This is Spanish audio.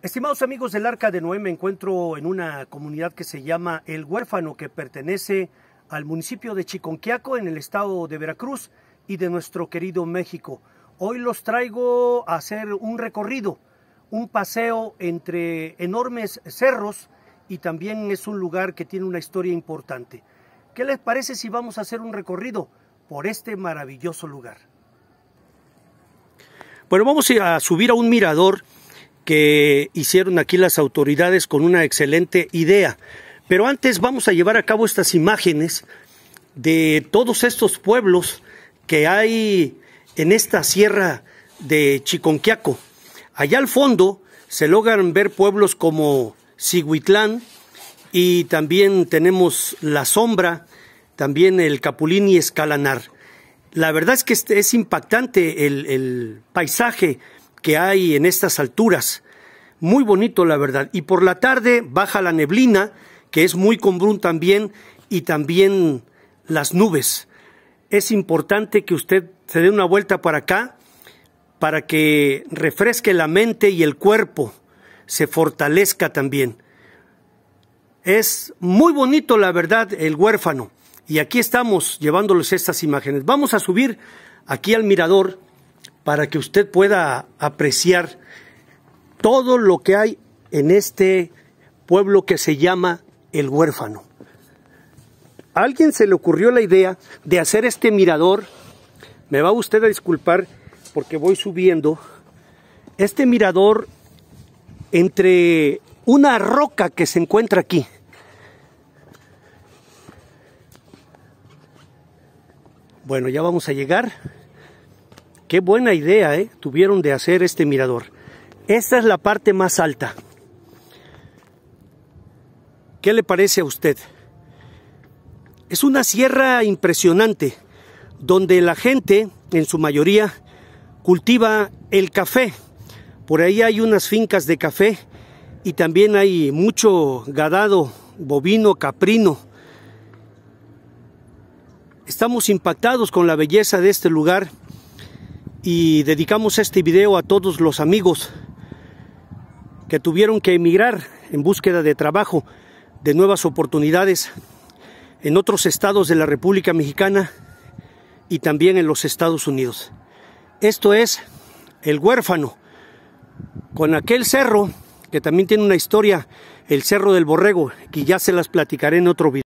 Estimados amigos del Arca de Noé, me encuentro en una comunidad que se llama El Huérfano, que pertenece al municipio de Chiconquiaco, en el estado de Veracruz y de nuestro querido México. Hoy los traigo a hacer un recorrido, un paseo entre enormes cerros y también es un lugar que tiene una historia importante. ¿Qué les parece si vamos a hacer un recorrido por este maravilloso lugar? Bueno, vamos a subir a un mirador que hicieron aquí las autoridades con una excelente idea. Pero antes vamos a llevar a cabo estas imágenes de todos estos pueblos que hay en esta sierra de Chiconquiaco. Allá al fondo se logran ver pueblos como Siguitlán y también tenemos La Sombra, también el Capulín y Escalanar. La verdad es que es impactante el, el paisaje que hay en estas alturas. Muy bonito, la verdad. Y por la tarde baja la neblina, que es muy común también, y también las nubes. Es importante que usted se dé una vuelta para acá para que refresque la mente y el cuerpo, se fortalezca también. Es muy bonito, la verdad, el huérfano. Y aquí estamos llevándoles estas imágenes. Vamos a subir aquí al mirador para que usted pueda apreciar todo lo que hay en este pueblo que se llama el huérfano. A alguien se le ocurrió la idea de hacer este mirador, me va usted a disculpar porque voy subiendo, este mirador entre una roca que se encuentra aquí. Bueno, ya vamos a llegar. Qué buena idea ¿eh? tuvieron de hacer este mirador. Esta es la parte más alta. ¿Qué le parece a usted? Es una sierra impresionante, donde la gente, en su mayoría, cultiva el café. Por ahí hay unas fincas de café y también hay mucho gadado bovino, caprino. Estamos impactados con la belleza de este lugar y dedicamos este video a todos los amigos que tuvieron que emigrar en búsqueda de trabajo, de nuevas oportunidades en otros estados de la República Mexicana y también en los Estados Unidos. Esto es El huérfano, con aquel cerro que también tiene una historia, el Cerro del Borrego, que ya se las platicaré en otro video.